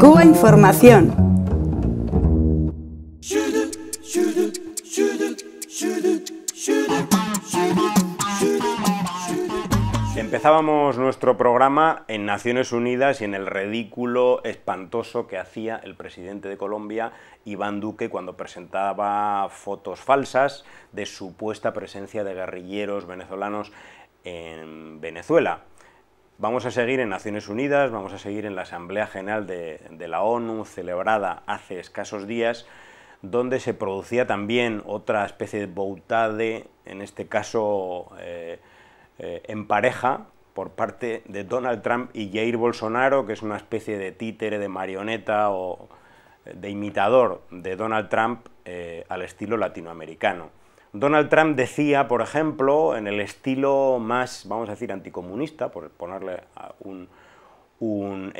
Cuba Información. Empezábamos nuestro programa en Naciones Unidas y en el ridículo espantoso que hacía el presidente de Colombia, Iván Duque, cuando presentaba fotos falsas de supuesta presencia de guerrilleros venezolanos en Venezuela. Vamos a seguir en Naciones Unidas, vamos a seguir en la Asamblea General de, la ONU, celebrada hace escasos días, donde se producía también otra especie de boutade, en este caso eh, eh, en pareja, por parte de Donald Trump y Jair Bolsonaro, que es una especie de títere, de marioneta o de imitador de Donald Trump eh, al estilo latinoamericano. Donald Trump decía, por ejemplo, en el estilo más, vamos a decir, anticomunista, por ponerle eh, mm,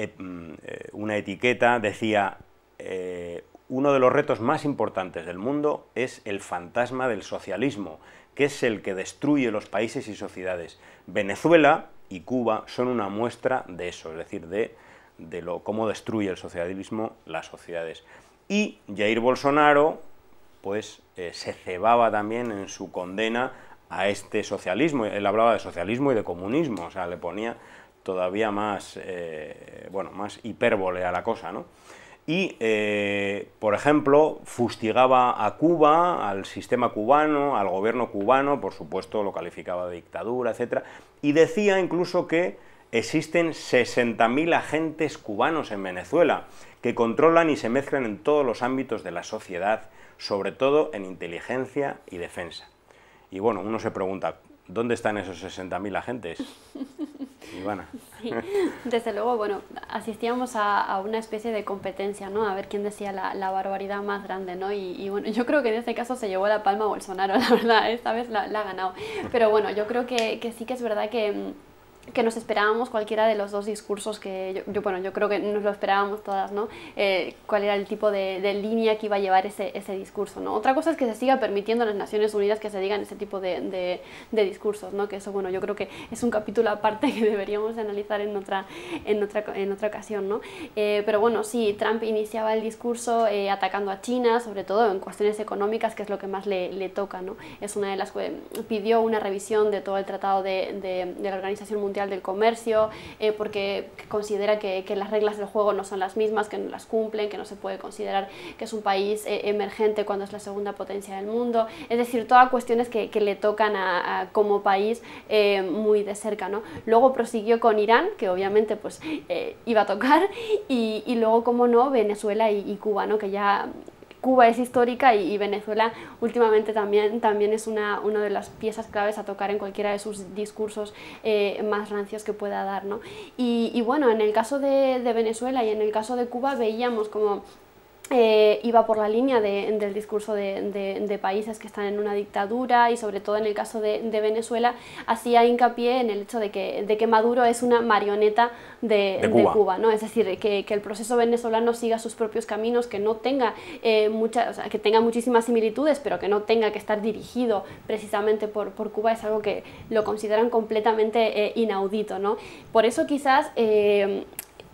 eh, una etiqueta, decía, eh, uno de los retos más importantes del mundo es el fantasma del socialismo, que es el que destruye los países y sociedades. Venezuela y Cuba son una muestra de eso, es decir, de, de lo, cómo destruye el socialismo las sociedades. Y Jair Bolsonaro, pues eh, se cebaba también en su condena a este socialismo. Él hablaba de socialismo y de comunismo, o sea, le ponía todavía más, eh, bueno, más hipérbole a la cosa, ¿no? Y, eh, por ejemplo, fustigaba a Cuba, al sistema cubano, al gobierno cubano, por supuesto lo calificaba de dictadura, etc. Y decía incluso que existen 60.000 agentes cubanos en Venezuela que controlan y se mezclan en todos los ámbitos de la sociedad, sobre todo en inteligencia y defensa. Y bueno, uno se pregunta, ¿dónde están esos 60.000 agentes? Ivana. Sí, desde luego, bueno, asistíamos a, una especie de competencia, ¿no? A ver quién decía la, barbaridad más grande, ¿no? Y, bueno, yo creo que en este caso se llevó la palma Bolsonaro, la verdad, esta vez la, ha ganado. Pero bueno, yo creo que sí que es verdad que mm, que nos esperábamos cualquiera de los dos discursos que yo, bueno, yo creo que nos lo esperábamos todas, ¿no? Eh, cuál era el tipo de, línea que iba a llevar ese, ese, discurso, ¿no? Otra cosa es que se siga permitiendo a las Naciones Unidas que se digan ese tipo de, de, discursos, ¿no? Que eso, bueno, yo creo que es un capítulo aparte que deberíamos analizar en otra, en otra, en otra ocasión, ¿no? Eh, pero bueno, sí, Trump iniciaba el discurso eh, atacando a China, sobre todo en cuestiones económicas, que es lo que más le, toca, ¿no? Es una de las pidió una revisión de todo el tratado de la Organización Mundial del Comercio, eh, porque considera que, las reglas del juego no son las mismas, que no las cumplen, que no se puede considerar que es un país eh, emergente cuando es la segunda potencia del mundo. Es decir, todas cuestiones que, le tocan como país eh, muy de cerca. ¿no? Luego prosiguió con Irán, que obviamente pues, iba a tocar, y, luego, como no, Venezuela y, y Cuba, que ya Cuba es histórica y, Venezuela últimamente también, también es una, una, de las piezas claves a tocar en cualquiera de sus discursos eh, más rancios que pueda dar. ¿no? Y, bueno, en el caso de Venezuela y en el caso de Cuba veíamos como eh, iba por la línea del discurso de, países que están en una dictadura y sobre todo en el caso de, Venezuela hacía hincapié en el hecho de que, que Maduro es una marioneta de, Cuba. ¿no? es decir, que, el proceso venezolano siga sus propios caminos, que no tenga, eh, que tenga muchísimas similitudes, pero que no tenga que estar dirigido precisamente por, por Cuba, es algo que lo consideran completamente eh, inaudito. ¿no? Por eso quizás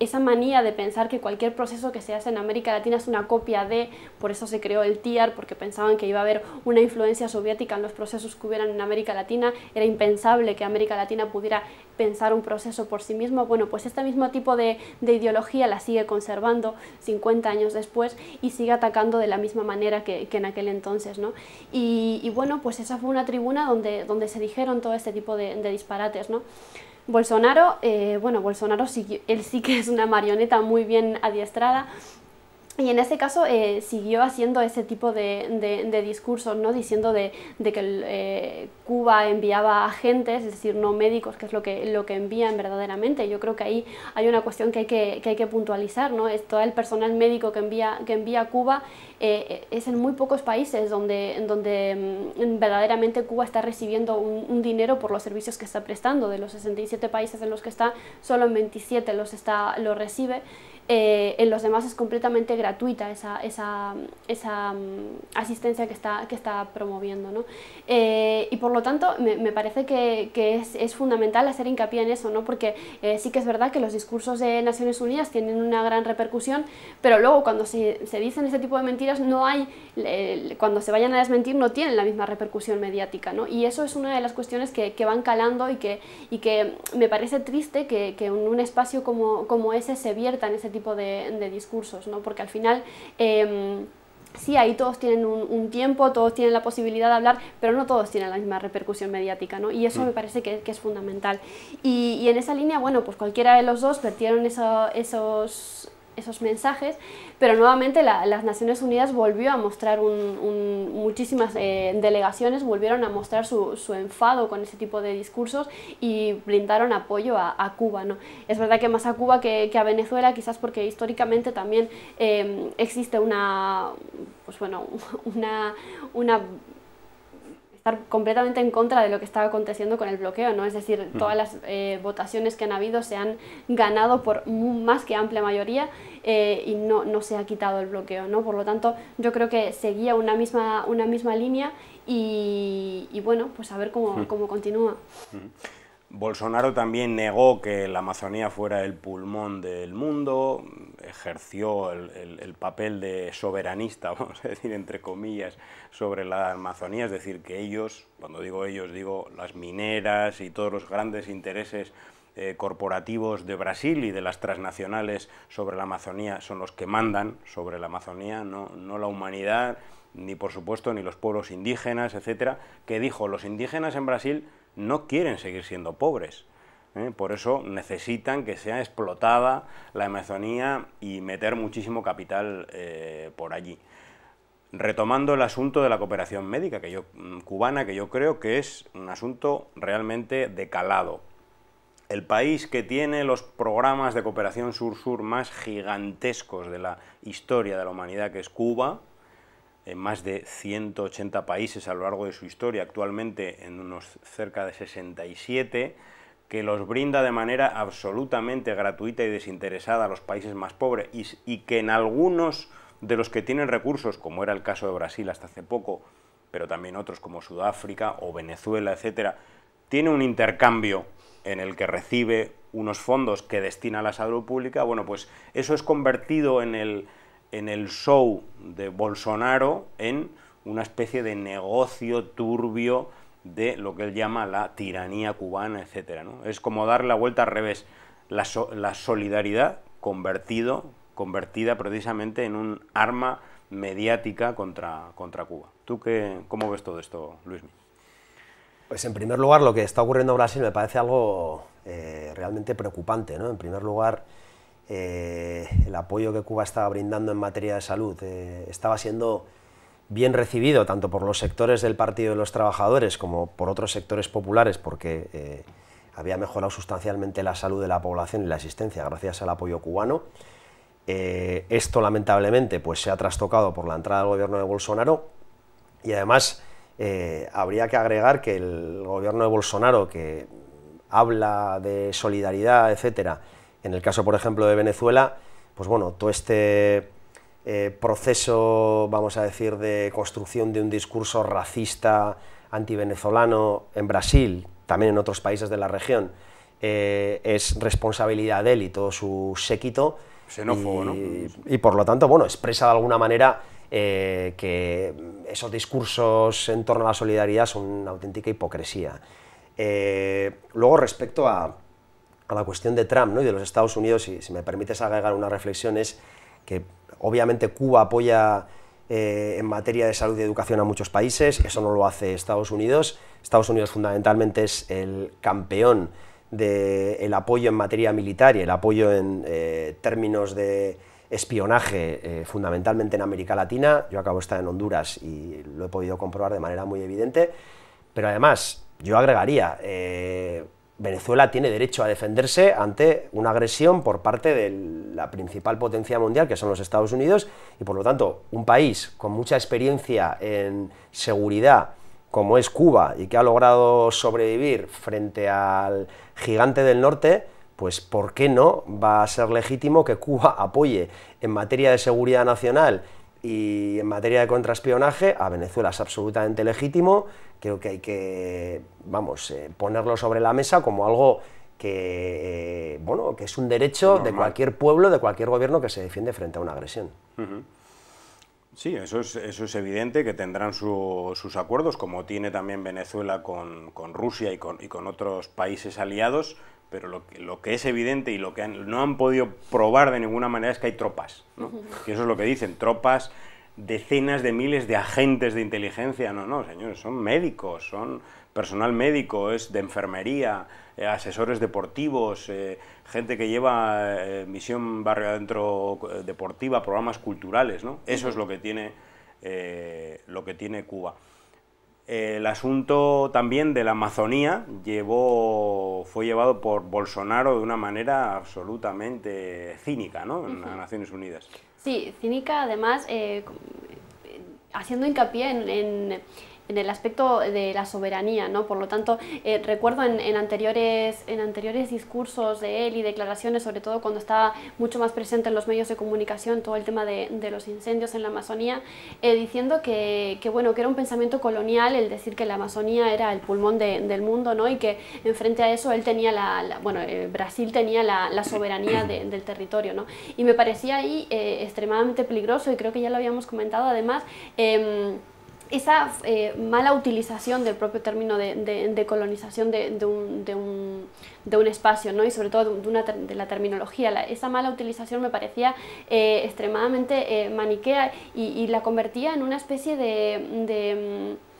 esa manía de pensar que cualquier proceso que se hace en América Latina es una copia de, por eso se creó el TIAR, porque pensaban que iba a haber una influencia soviética en los procesos que hubieran en América Latina, era impensable que América Latina pudiera pensar un proceso por sí mismo, bueno, pues este mismo tipo de, ideología la sigue conservando 50 años después y sigue atacando de la misma manera que, en aquel entonces, ¿no? Y, bueno, pues esa fue una tribuna donde, donde se dijeron todo este tipo de, de disparates, ¿no? Bolsonaro, eh, bueno, Bolsonaro sí, él sí que es una marioneta muy bien adiestrada, y en ese caso eh, siguió haciendo ese tipo de, de, discursos, ¿no? diciendo de, de que eh, Cuba enviaba agentes, es decir, no médicos, que es lo que, lo que envían verdaderamente. Yo creo que ahí hay una cuestión que hay que, que, hay que puntualizar. ¿no? Es todo el personal médico que envía, que envía Cuba eh, es en muy pocos países donde, donde mm, verdaderamente Cuba está recibiendo un, dinero por los servicios que está prestando. De los 67 países en los que está, solo en 27 los, está, los recibe. Eh, en los demás es completamente gratuita esa, esa, esa mm, asistencia que está, que está promoviendo. ¿no? Eh, y por lo tanto, me, parece que, que es, fundamental hacer hincapié en eso, ¿no? porque eh, sí que es verdad que los discursos de Naciones Unidas tienen una gran repercusión, pero luego cuando se, se dicen ese tipo de mentiras, no hay, cuando se vayan a desmentir, no tienen la misma repercusión mediática. ¿no? Y eso es una de las cuestiones que, que van calando y que, y que me parece triste que, que en un espacio como, como ese se vierta en ese tipo de, discursos, ¿no? porque al final... Em, sí, ahí todos tienen un, tiempo, todos tienen la posibilidad de hablar, pero no todos tienen la misma repercusión mediática, ¿no? Y eso mm. me parece que, es fundamental. Y, en esa línea, bueno, pues cualquiera de los dos vertieron esos, esos mensajes, pero nuevamente las Naciones Unidas volvió a mostrar un, muchísimas eh, delegaciones, volvieron a mostrar su, enfado con ese tipo de discursos y brindaron apoyo a, Cuba. ¿no? Es verdad que más a Cuba que, a Venezuela, quizás porque históricamente también eh, existe una, pues bueno, una estar completamente en contra de lo que estaba aconteciendo con el bloqueo, ¿no? Es decir, todas las eh, votaciones que han habido se han ganado por más que amplia mayoría eh, y no, no se ha quitado el bloqueo, ¿no? Por lo tanto, yo creo que seguía una misma, una misma línea y, bueno, pues a ver cómo, cómo continúa. Bolsonaro también negó que la Amazonía fuera el pulmón del mundo, ejerció el, papel de soberanista, vamos a decir, entre comillas, sobre la Amazonía, es decir, que ellos, cuando digo ellos, digo las mineras y todos los grandes intereses eh, corporativos de Brasil y de las transnacionales sobre la Amazonía son los que mandan sobre la Amazonía, no, no la humanidad, ni por supuesto ni los pueblos indígenas, etcétera, que dijo, los indígenas en Brasil no quieren seguir siendo pobres, ¿eh? Por eso necesitan que sea explotada la Amazonía y meter muchísimo capital eh, por allí. Retomando el asunto de la cooperación médica que yo, mm, cubana, que yo creo que es un asunto realmente de calado. El país que tiene los programas de cooperación sur-sur más gigantescos de la historia de la humanidad, que es Cuba, en más de 180 países a lo largo de su historia, actualmente en unos cerca de 67, que los brinda de manera absolutamente gratuita y desinteresada a los países más pobres y, que en algunos de los que tienen recursos, como era el caso de Brasil hasta hace poco, pero también otros como Sudáfrica o Venezuela, etcétera, tiene un intercambio en el que recibe unos fondos que destina a la salud pública, bueno, pues eso es convertido en el, en el show de Bolsonaro en una especie de negocio turbio de lo que él llama la tiranía cubana, etc. ¿no? Es como dar la vuelta al revés, la, solidaridad convertido, convertida precisamente en un arma mediática contra, contra Cuba. ¿Tú qué, cómo ves todo esto, Luis? Pues en primer lugar, lo que está ocurriendo en Brasil me parece algo eh, realmente preocupante. En primer lugar, eh, el apoyo que Cuba estaba brindando en materia de salud eh, estaba siendo bien recibido tanto por los sectores del Partido de los Trabajadores como por otros sectores populares, porque eh, había mejorado sustancialmente la salud de la población y la existencia gracias al apoyo cubano. Eh, esto lamentablemente pues, se ha trastocado por la entrada del gobierno de Bolsonaro y además eh, habría que agregar que el gobierno de Bolsonaro, que habla de solidaridad, etcétera, en el caso, por ejemplo, de Venezuela, pues bueno, todo este eh, proceso, vamos a decir, de construcción de un discurso racista antivenezolano en Brasil, también en otros países de la región, eh, es responsabilidad de él y todo su séquito. Xenófobo, ¿no? Y por lo tanto, bueno, expresa de alguna manera eh, que esos discursos en torno a la solidaridad son una auténtica hipocresía. luego, respecto a, la cuestión de Trump ¿no? y de los Estados Unidos, si, si me permites agregar una reflexión, es que obviamente Cuba apoya eh, en materia de salud y educación a muchos países, eso no lo hace Estados Unidos. Estados Unidos fundamentalmente es el campeón del apoyo en materia militar y el apoyo en eh, términos de espionaje, eh, fundamentalmente en América Latina. Yo acabo de estar en Honduras y lo he podido comprobar de manera muy evidente. Pero además, yo agregaría, Venezuela tiene derecho a defenderse ante una agresión por parte de la principal potencia mundial, que son los Estados Unidos, y por lo tanto, un país con mucha experiencia en seguridad, como es Cuba, y que ha logrado sobrevivir frente al gigante del norte, pues ¿por qué no va a ser legítimo que Cuba apoye en materia de seguridad nacional y en materia de contraespionaje, a Venezuela es absolutamente legítimo. Creo que hay que, vamos, eh, ponerlo sobre la mesa como algo que, eh, bueno, que es un derecho de cualquier pueblo, de cualquier gobierno que se defiende frente a una agresión. Sí, eso es, eso es evidente, que tendrán sus acuerdos, como tiene también Venezuela con, con Rusia y con, y con otros países aliados, pero lo que, es evidente y lo que no han podido probar de ninguna manera es que hay tropas, Y eso es lo que dicen, tropas, decenas de miles de agentes de inteligencia, no, no, señores, son médicos, son personal médico, es de enfermería, eh, asesores deportivos, eh, gente que lleva eh, misión barrio adentro deportiva, programas culturales, ¿no? Eso es lo que tiene, lo que tiene Cuba. El asunto también de la Amazonía llevó, fue llevado por Bolsonaro de una manera absolutamente cínica ¿no? en las Naciones Unidas. Sí, cínica además eh, eh, haciendo hincapié en en el aspecto de la soberanía, ¿no? Por lo tanto, eh, recuerdo en, anteriores, en anteriores discursos de él y declaraciones, sobre todo cuando estaba mucho más presente en los medios de comunicación, todo el tema de, los incendios en la Amazonía, eh, diciendo que, bueno, que era un pensamiento colonial el decir que la Amazonía era el pulmón del mundo, ¿no? Y que enfrente a eso él tenía la, bueno, eh, Brasil tenía la, soberanía del territorio, ¿no? Y me parecía ahí extremadamente peligroso y creo que ya lo habíamos comentado además em, esa eh, mala utilización del propio término de, colonización de un, espacio, ¿no? y sobre todo de, la terminología, esa mala utilización me parecía eh, extremadamente eh, maniquea y, la convertía en una especie de mm,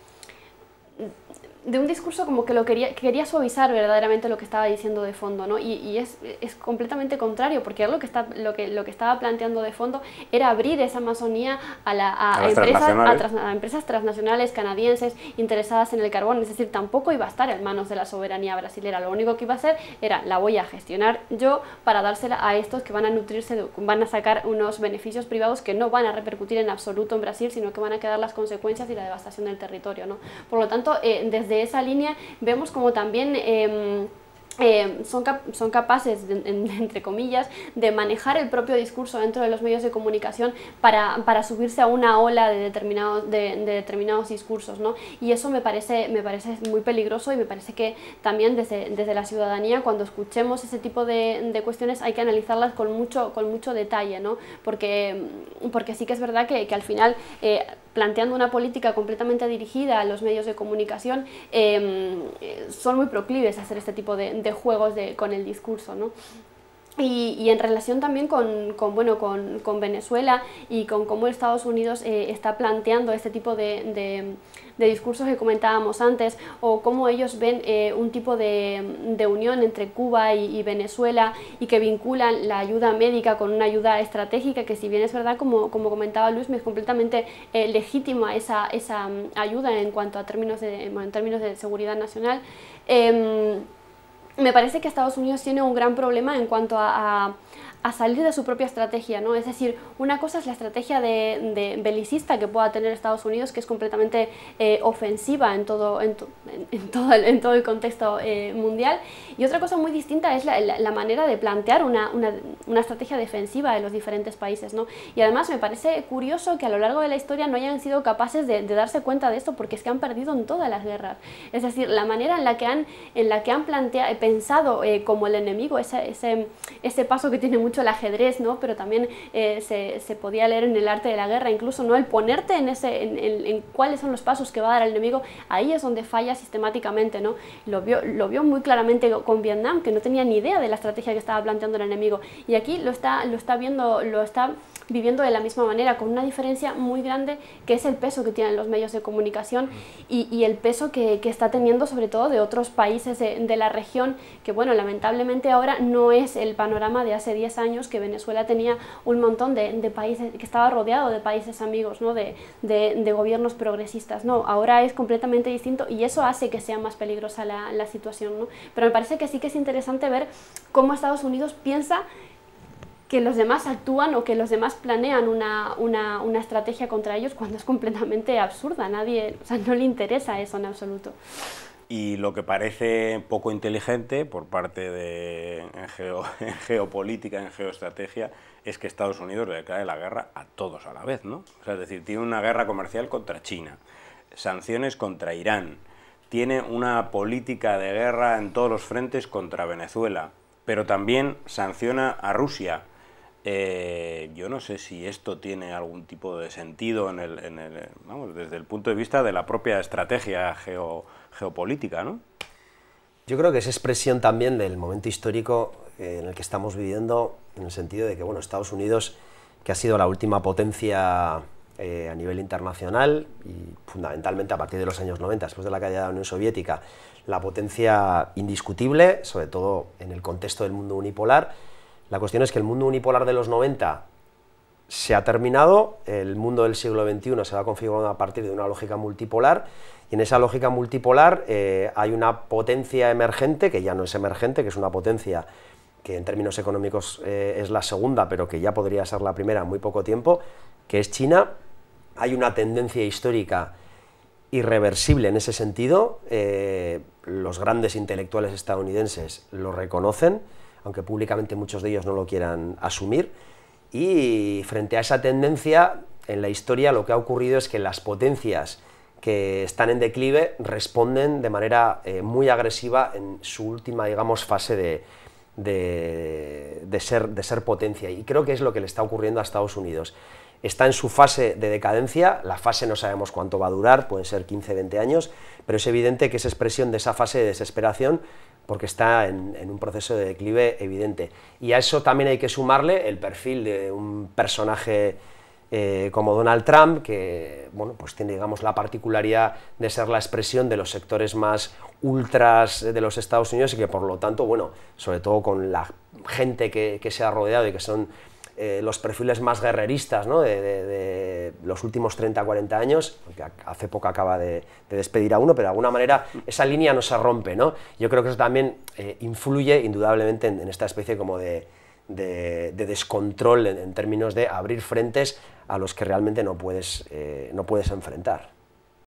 de un discurso como que lo quería, quería suavizar verdaderamente lo que estaba diciendo de fondo, ¿no? Y, es, completamente contrario, porque lo que, está, lo, que, lo que estaba planteando de fondo era abrir esa Amazonía a, la, a, empresas, a, empresas, transnacionales canadienses interesadas en el carbón, es decir, tampoco iba a estar en manos de la soberanía brasilera, lo único que iba a hacer era la voy a gestionar yo para dársela a estos que van a nutrirse, van a sacar unos beneficios privados que no van a repercutir en absoluto en Brasil, sino que van a quedar las consecuencias y la devastación del territorio, ¿no? Por lo tanto, eh, desde esa línea vemos como también... Em, em, son, son, capaces, entre comillas, de manejar el propio discurso dentro de los medios de comunicación para, subirse a una ola de determinados, de, determinados discursos. Y eso me parece, me parece muy peligroso y me parece que también desde, desde la ciudadanía, cuando escuchemos ese tipo de, cuestiones, hay que analizarlas con mucho, con mucho detalle, porque, porque sí que es verdad que, al final... Eh, planteando una política completamente dirigida a los medios de comunicación, eh, eh, son muy proclives a hacer este tipo de, juegos con el discurso. ¿no? Y, en relación también con, bueno, con, Venezuela y con cómo Estados Unidos eh, está planteando este tipo de, discursos que comentábamos antes, o cómo ellos ven eh, un tipo de, unión entre Cuba y, Venezuela y que vinculan la ayuda médica con una ayuda estratégica, que si bien es verdad, como, como comentaba Luis, es completamente eh, legítima esa, esa mm, ayuda en cuanto a términos en términos de seguridad nacional. Em, me parece que Estados Unidos tiene un gran problema en cuanto a, salir de su propia estrategia, ¿no? Es decir, una cosa es la estrategia de, belicista que pueda tener Estados Unidos, que es completamente eh, ofensiva en todo, en, en, todo, el, contexto eh, mundial. Y otra cosa muy distinta es la, manera de plantear una, una, estrategia defensiva de los diferentes países. ¿no? Y además me parece curioso que a lo largo de la historia no hayan sido capaces de, darse cuenta de esto porque es que han perdido en todas las guerras. Es decir, la manera en la que han, en la que han planteado, eh, pensado eh, como el enemigo, ese, ese, ese, paso que tiene mucho el ajedrez, ¿no? pero también se, se, podía leer en el arte de la guerra, incluso ¿no? el ponerte en, ese, en, en cuáles son los pasos que va a dar el enemigo, ahí es donde fallas sistemáticamente. ¿no? Lo, vio, lo vio muy claramente con Vietnam, que no tenía ni idea de la estrategia que estaba planteando el enemigo. Y aquí lo está, lo está viendo, lo está viviendo de la misma manera, con una diferencia muy grande que es el peso que tienen los medios de comunicación y, el peso que, está teniendo sobre todo de otros países de, la región, que bueno, lamentablemente ahora no es el panorama de hace 10 años que Venezuela tenía un montón de, países, que estaba rodeado de países amigos, ¿no? de, gobiernos progresistas, no, ahora es completamente distinto y eso hace que sea más peligrosa la, situación, pero me parece que sí que es interesante ver cómo Estados Unidos piensa que los demás actúan o que los demás planean una, estrategia contra ellos cuando es completamente absurda. Nadie, o sea, no le interesa eso en absoluto. Y lo que parece poco inteligente por parte de geopolítica, en geoestrategia, es que Estados Unidos le la guerra a todos a la vez, ¿no? O sea, es decir, tiene una guerra comercial contra China, sanciones contra Irán, tiene una política de guerra en todos los frentes contra Venezuela, pero también sanciona a Rusia, eh, yo no sé si esto tiene algún tipo de sentido desde el punto de vista de la propia estrategia geopolítica, Yo creo que es expresión también del momento histórico eh, en el que estamos viviendo, en el sentido de que bueno, Estados Unidos, que ha sido la última potencia eh, a nivel internacional y fundamentalmente a partir de los años 90, después de la caída de la Unión Soviética, la potencia indiscutible, sobre todo en el contexto del mundo unipolar, la cuestión es que el mundo unipolar de los 90 se ha terminado, el mundo del siglo XXI se va configurando a partir de una lógica multipolar, y en esa lógica multipolar eh, hay una potencia emergente, que ya no es emergente, que es una potencia que en términos económicos eh, es la segunda, pero que ya podría ser la primera en muy poco tiempo, que es China. Hay una tendencia histórica irreversible en ese sentido, eh, los grandes intelectuales estadounidenses lo reconocen, aunque públicamente muchos de ellos no lo quieran asumir. Y frente a esa tendencia, en la historia lo que ha ocurrido es que las potencias que están en declive responden de manera eh, muy agresiva en su última, digamos, fase de, ser, de ser potencia. Y creo que es lo que le está ocurriendo a Estados Unidos. Está en su fase de decadencia, la fase no sabemos cuánto va a durar, pueden ser 15, 20 años, pero es evidente que esa expresión de esa fase de desesperación porque está en, un proceso de declive evidente. Y a eso también hay que sumarle el perfil de un personaje eh, como Donald Trump, que bueno, pues tiene digamos, la particularidad de ser la expresión de los sectores más ultras de los Estados Unidos y que por lo tanto, bueno, sobre todo con la gente que se ha rodeado y que son eh, los perfiles más guerreristas de, los últimos 30, 40 años, porque hace poco acaba de, despedir a uno, pero de alguna manera esa línea no se rompe. Yo creo que eso también eh, influye indudablemente en, esta especie como de, descontrol en, términos de abrir frentes a los que realmente no puedes eh, enfrentar.